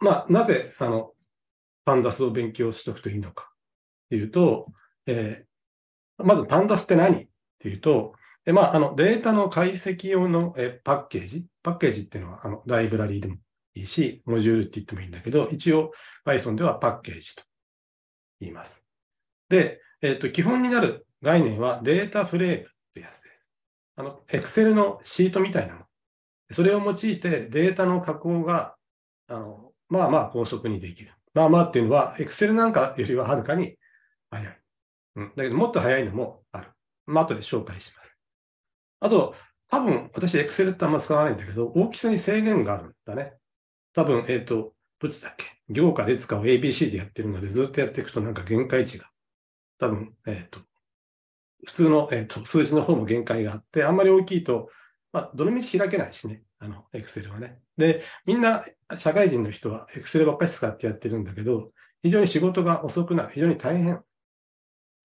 まあ、なぜ、あの、パンダスを勉強しとくといいのかっていうと、えー、まずパンダスって何っていうと、えまあ、あの、データの解析用のえパッケージ。パッケージっていうのは、あの、ライブラリーでもいいし、モジュールって言ってもいいんだけど、一応 Python ではパッケージと言います。で、えっ、ー、と、基本になる概念はデータフレームってやつです。あの、Excel のシートみたいなの。それを用いてデータの加工が、あの、まあまあ高速にできる。まあまあっていうのは、エクセルなんかよりははるかに早い。うん。だけど、もっと早いのもある。まあ、後で紹介します。あと、多分、私、エクセルってあんま使わないんだけど、大きさに制限があるんだね。多分、えっ、ー、と、どっちだっけ行か列かを ABC でやってるので、ずっとやっていくとなんか限界値が、多分、えっ、ー、と、普通の、えーと数字の方も限界があって、あんまり大きいと、まあ、どのみち開けないしね、あの、エクセルはね。で、みんな、社会人の人はエクセルばっかり使ってやってるんだけど、非常に仕事が遅くなる、非常に大変。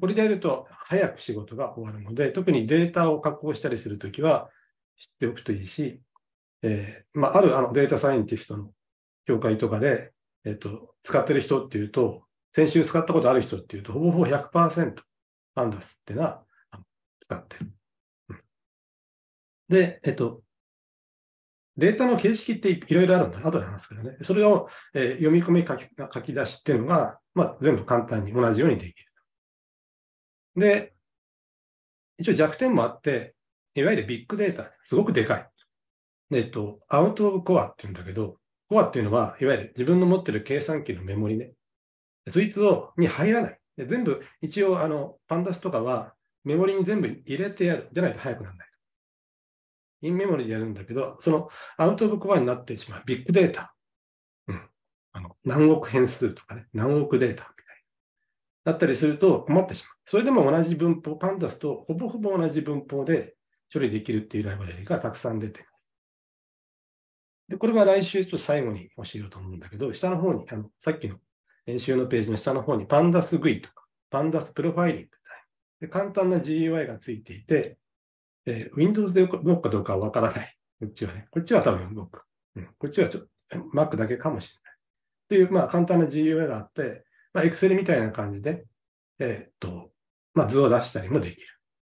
これでやると、早く仕事が終わるので、特にデータを加工したりするときは、知っておくといいし、えー、まあ、あるあのデータサイエンティストの協会とかで、えっ、ー、と、使ってる人っていうと、先週使ったことある人っていうと、ほぼほぼ100%、アンダスってな、使ってる。で、えっと、データの形式っていろいろあるんだ。後で話すけどね。それを、えー、読み込み書き書き出しっていうのが、まあ、全部簡単に同じようにできる。で、一応弱点もあって、いわゆるビッグデータ、すごくでかい。えっと、アウトオブコアって言うんだけど、コアっていうのは、いわゆる自分の持ってる計算機のメモリね。そいつを、に入らない。全部、一応、あの、パンダスとかは、メモリに全部入れてやる。じゃないと早くならない。インメモリでやるんだけど、そのアウトックバーになってしまうビッグデータ。うん。あの、何億変数とかね、何億データみたいな。だったりすると困ってしまう。それでも同じ文法、パンダスとほぼほぼ同じ文法で処理できるっていうライバリリがたくさん出てます。で、これは来週ちょっと最後に教えようと思うんだけど、下の方に、あの、さっきの演習のページの下の方にパンダス GUI とか、パンダスプロファイリングみたいな。で、簡単な GUI がついていて、えー、Windows で動くかどうかはわからない。こっちはね。こっちは多分動く。うん、こっちはちょっと Mac だけかもしれない。っていう、まあ、簡単な GUI があって、まあ、Excel みたいな感じで、えー、っと、まあ、図を出したりもできる。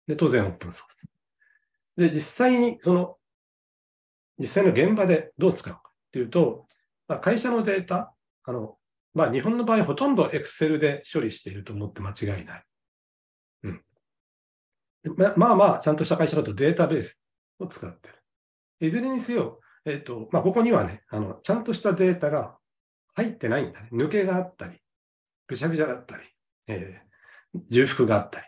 で、当然オープンソース。で、実際に、その、実際の現場でどう使うかっていうと、まあ、会社のデータ、あの、まあ、日本の場合、ほとんど Excel で処理していると思って間違いない。ままあまあ、ちゃんとした会社だとデータベースを使ってる。いずれにせよ、えっ、ー、と、まあ、ここにはね、あの、ちゃんとしたデータが入ってないんだね。抜けがあったり、ぐしゃぐしゃだったり、えー、重複があったり。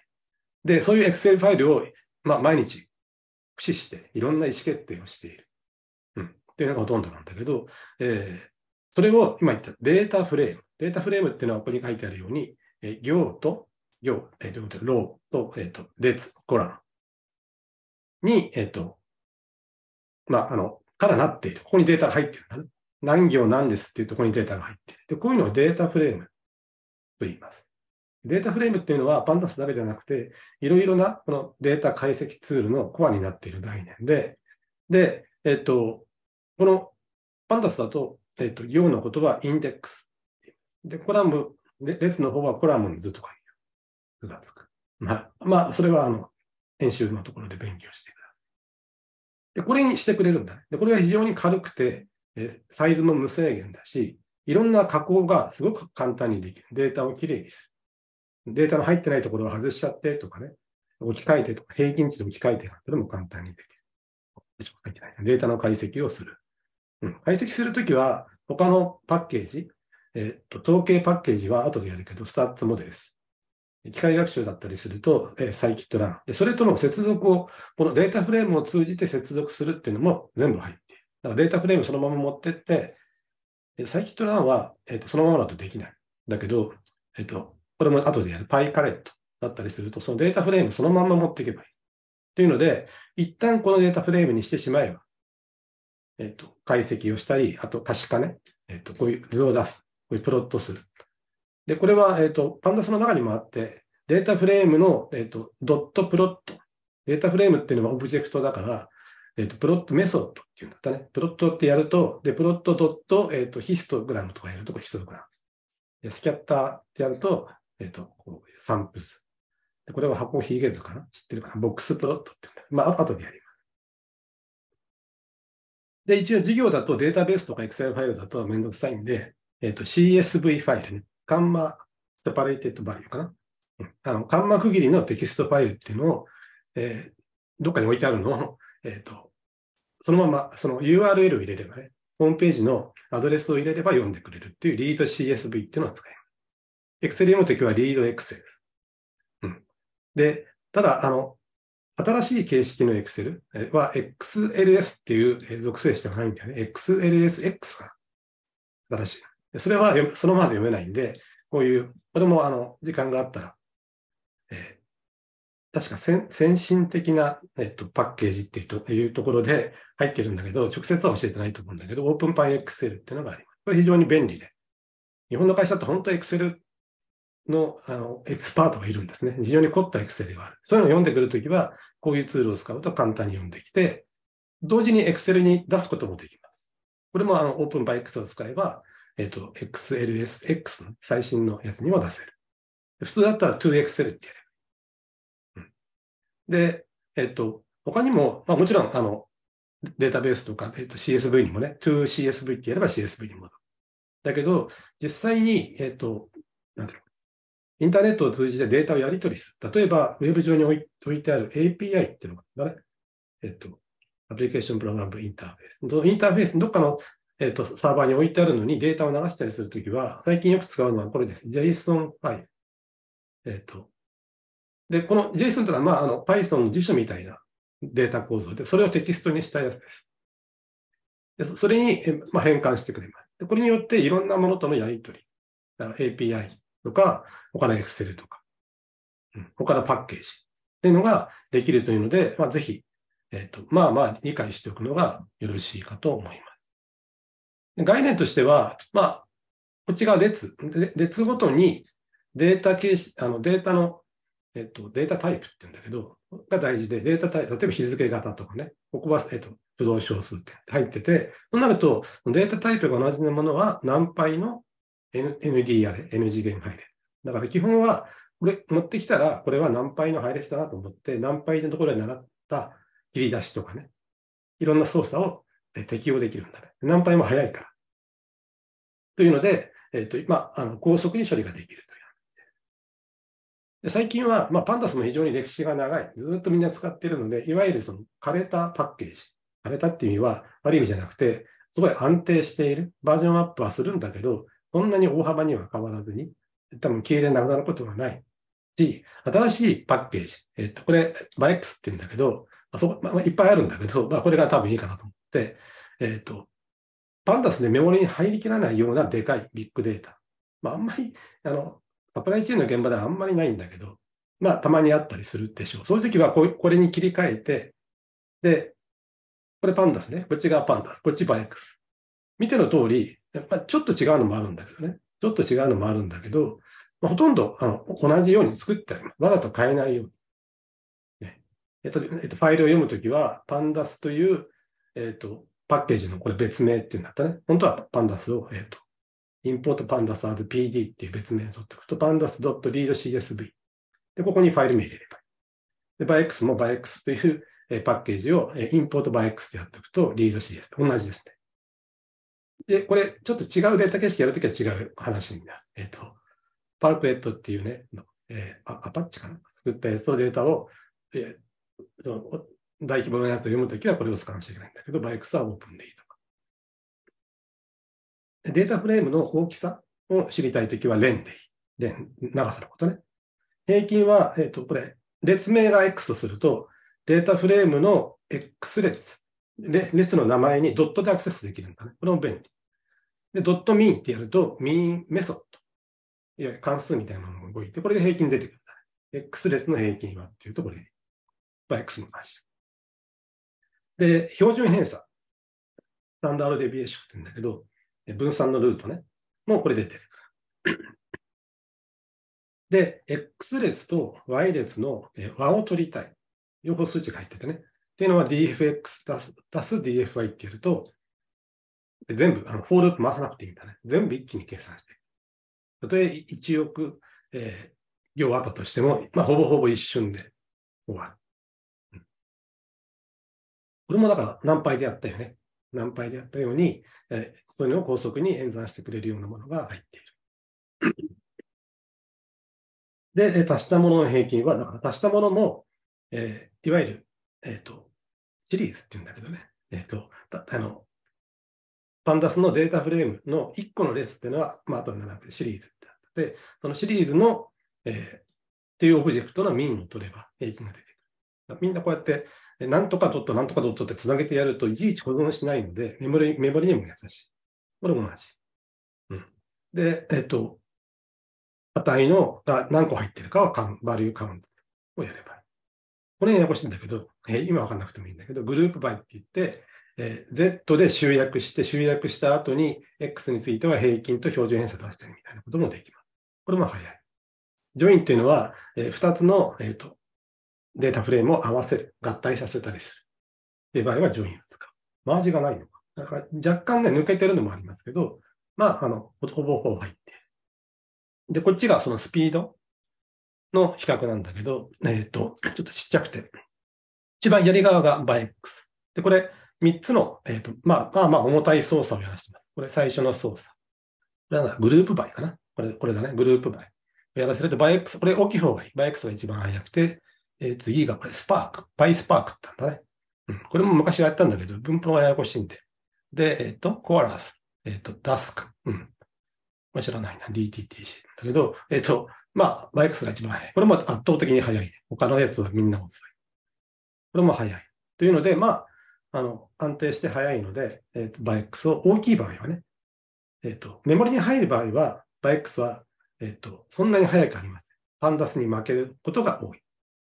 で、そういう Excel ファイルを、まあ、毎日駆使して、いろんな意思決定をしている。うん。っていうのがほとんどなんだけど、えー、それを今言ったデータフレーム。データフレームっていうのはここに書いてあるように、え行と行、えっ、ー、と、ローと、えっ、ー、と、列、コラムに、えっ、ー、と、まあ、あの、からなっている。ここにデータが入ってる何行何ですっていうところにデータが入っている。で、こういうのをデータフレームと言います。データフレームっていうのはパンダスだけじゃなくて、いろいろなこのデータ解析ツールのコアになっている概念で、で、えっ、と、このパンダスだと、えっ、と、行のことはインデックス。で、コラム、列の方はコラムにずっと書いてがつく。まあ、まあ、それはあの、演習のところで勉強してください。で、これにしてくれるんだね。で、これは非常に軽くて、えサイズも無制限だし、いろんな加工がすごく簡単にできる。データをきれいにする。データの入ってないところを外しちゃってとかね、置き換えてとか、平均値で置き換えてなんてのも簡単にできる。データの解析をする。うん、解析するときは、他のパッケージ、えっ、と、統計パッケージは後でやるけど、スタッツモデルです。機械学習だったりすると、えー、サイキットラン。で、それとの接続を、このデータフレームを通じて接続するっていうのも全部入っている。だからデータフレームそのまま持ってって、サイキットランは、えーと、とそのままだとできない。だけど、えっ、ー、と、これも後でやるパイカレットだったりすると、そのデータフレームそのまま持っていけばいい。というので、一旦このデータフレームにしてしまえば、えっ、ー、と、解析をしたり、あと可視化ね、えっ、ー、と、こういう図を出す、こういうプロットする。で、これは、えっ、ー、と、パンダスの中にもあって、データフレームの、えっ、ー、と、ドットプロット。データフレームっていうのはオブジェクトだから、えっ、ー、と、プロットメソッドっていうんだったね。プロットってやると、で、プロットドット、えっ、と、ヒストグラムとかやると、ヒストグラム。で、スキャッターってやると、えっ、と、こう、サンプス。でこれは箱ひげ図かな知ってるかなボックスプロットってうまあ、後でやります。で、一応授業だとデータベースとか Excel ファイルだとめんどくさいんで、えっ、と、CSV ファイルね。カンマセパレーテッドバリューかな。うん、あの、カンマ区切りのテキストファイルっていうのを、えー、どっかに置いてあるのを、えー、と、そのまま、その URL を入れればね、ホームページのアドレスを入れれば読んでくれるっていうリード CSV っていうのを使います。Excel ときはリード Excel。うん。で、ただ、あの、新しい形式の Excel は XLS っていう属性してないんだよね。XLSX が新しい。それはそのままで読めないんで、こういう、これもあの時間があったら、えー、確か先進的な、えっと、パッケージっていうところで入ってるんだけど、直接は教えてないと思うんだけど、オープンパイ Excel っていうのがあります。これ非常に便利で。日本の会社って本当 Excel のあのエキスパートがいるんですね。非常に凝った Excel がある。そういうのを読んでくるときは、こういうツールを使うと簡単に読んできて、同時に Excel に出すこともできます。これもあのオープンバイ Excel を使えば、えっ、ー、と、XLSX の最新のやつにも出せる。普通だったら 2XL ってやれば。うん、で、えっ、ー、と、他にも、まあもちろん、あの、データベースとか、えっ、ー、と、CSV にもね、2CSV ってやれば CSV に戻る。だけど、実際に、えっ、と、なんていうのインターネットを通じてデータをやり取りする。例えば、ウェブ上に置い置いてある API っていうのがあるんだね。えっと、アプリケーションプログラムインターフェース。そのインターフェースのどっかのえっ、ー、と、サーバーに置いてあるのにデータを流したりするときは、最近よく使うのはこれです。JSON ファイル。えっ、ー、と。で、この JSON というのは、まあ、あの、Python 辞書みたいなデータ構造で、それをテキストにしたやつです。でそれに、まあ、変換してくれます。でこれによっていろんなものとのやりとり。API とか、他の Excel とか、うん、他のパッケージっていうのができるというので、まあ、ぜひ、えっ、ー、と、まあまあ理解しておくのがよろしいかと思います。概念としては、まあ、こっちが列、列ごとにデータ形式、あのデータの、えっと、データタイプって言うんだけど、が大事で、データタイプ、例えば日付型とかね、ここは、えっと、不動小数って入ってて、となると、データタイプが同じなものは、何倍の ND r、れ、N 次元配列。だから基本は、これ持ってきたら、これは何倍の配列だなと思って、何倍のところで習った切り出しとかね、いろんな操作を適用できるんだ何倍も早いから。というので、えっ、ー、と、今、あの、高速に処理ができるという。最近は、まあ、パンダスも非常に歴史が長い。ずっとみんな使ってるので、いわゆるその枯れたパッケージ。枯れたっていう意味は悪い意味じゃなくて、すごい安定している。バージョンアップはするんだけど、そんなに大幅には変わらずに、多分消えでなくなることはない。し、新しいパッケージ。えっ、ー、と、これ、バレックスって言うんだけど、あそこ、まあ、いっぱいあるんだけど、まあ、これが多分いいかなと思う。、えっ、ー、と、パンダスでメモリに入りきらないようなでかいビッグデータ。まあ、あんまり、あの、サプライチェーンの現場ではあんまりないんだけど、まあ、たまにあったりするでしょう。そういう時はこ、これに切り替えて、で、これパンダスね。こっちがパンダス。こっちバイクス。見ての通り、やっぱちょっと違うのもあるんだけどね。ちょっと違うのもあるんだけど、まあ、ほとんどあの同じように作ってあります。わざと変えないように。ね、えっと、えっと、ファイルを読むときは、パンダスというえっ、ー、と、パッケージのこれ別名っていうんだったね。本当はパンダスを、えっ、ー、と、インポートパンダス as PD っていう別名を取っておくと、pandas.readcsv。で、ここにファイル名入れればいい。で、byx も byx というパッケージをインポート byx でやっておくと、readcs と同じですね。で、これ、ちょっと違うデータ形式やるときは違う話になる。えっ、ー、と、パルクエットっていうね、えー、アパッチかな作ったやつとデータを、えー、大規模なやつを読むときはこれを使わなきゃいけないんだけど、バイクスはオープンでいいとか。データフレームの大きさを知りたいときは、レンでいい。レン、長さのことね。平均は、えっ、ー、と、これ、列名が X とすると、データフレームの X 列、列の名前にドットでアクセスできるんだね。これも便利。で、ドットミー n ってやると、ミーンメソッド。いわゆる関数みたいなものが動いて、これで平均出てくるんだね。X 列の平均はっていうところで、イクスの話。で、標準偏差、スタンダードデビエーションって言うんだけど、分散のルートね、もうこれ出てるから。で、X 列と Y 列の和を取りたい。両方数値が入っててね。っていうのは DFX 足す DFY ってやると、全部、あの、フォーループ回さなくていいんだね。全部一気に計算して。たとえ1億、えー、行あったとしても、まあ、ほぼほぼ一瞬で終わる。れもだから何倍であったよね。何倍であったように、えー、そういうのを高速に演算してくれるようなものが入っている。で、足したものの平均は、だから足したものの、えー、いわゆる、えっ、ー、と、シリーズって言うんだけどね、えっ、ー、と、あの、パンダスのデータフレームの1個の列っていうのは、まあ、あと並べてシリーズってあって、そのシリーズの、えー、っていうオブジェクトの民を取れば平均が出てくる。みんなこうやってなんとかドット、なんとかドットってつなげてやると、いちいち保存しないので、メモリメモリにも優しい。これも同じ。うん、で、えっ、ー、と、値のが何個入ってるかはカン、バリューカウントをやればいい。これややこしいんだけど、えー、今わかんなくてもいいんだけど、グループバイって言って、えー、Z で集約して、集約した後に X については平均と標準偏差出してるみたいなこともできます。これも早い。ジョインっていうのは、えー、2つの、えっ、ー、と、データフレームを合わせる、合体させたりする。っていう場合はジョインを使う。マージがないのか。だから若干ね、抜けてるのもありますけど、まあ、あの、ほぼほぼ入ってで、こっちがそのスピードの比較なんだけど、えっ、ー、と、ちょっとちっちゃくて、一番左側がバイクス。で、これ、三つの、えっ、ー、と、まあ、まあまあ重たい操作をやらせてます。これ最初の操作。グループバイかなこれ、これだね、グループバイ。やらせると、バイクス、これ大きい方がいい。バイクスが一番速くて、え次がこれ、スパーク。パイスパークって言ったんだね。うん。これも昔やったんだけど、文法がややこしいんで。で、えっ、ー、と、コアラス。えっ、ー、と、ダスク。うん。まあ、知らないな。DTTC だけど、えっ、ー、と、まあ、バイクスが一番早い。これも圧倒的に早い。他のやつはみんな遅い。これも早い。というので、まあ、あの、安定して早いので、えっ、ー、と、クスを大きい場合はね、えっ、と、メモリに入る場合は、バイクスは、えっ、と、そんなに早くありません。パンダスに負けることが多い。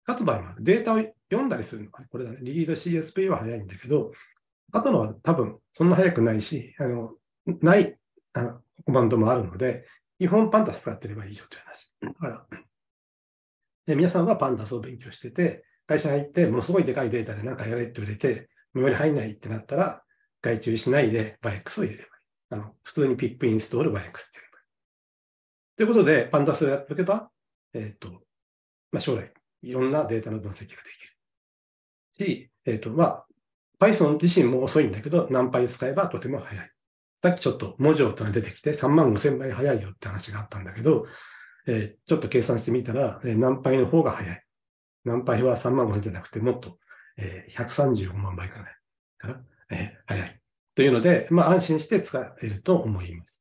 かつ場合もデータを読んだりするのが、これだね、リード CSP は早いんだけど、あとのは多分そんな早くないし、あのないあのコマンドもあるので、基本パンダス使ってればいいよという話。だから、で皆さんはパンダスを勉強してて、会社に入ってものすごいでかいデータで何かやれって売れて、無料に入んないってなったら、外注しないで ByX を入れればいい。あの普通に PIP インストール ByX って言えばいい。ということで、パンダスをやっておけば、えっ、ー、と、まあ、将来いろんなデータの分析ができる。し、えっ、ー、と、まあ、Python 自身も遅いんだけど、ナンパイ使えばとても早い。さっきちょっと文字を出てきて3万5千倍早いよって話があったんだけど、えー、ちょっと計算してみたら、えー、ナンパイの方が早い。ナンパイは3万5千じゃなくてもっと、えー、135万倍くらいから、えー、早い。というので、まあ安心して使えると思います。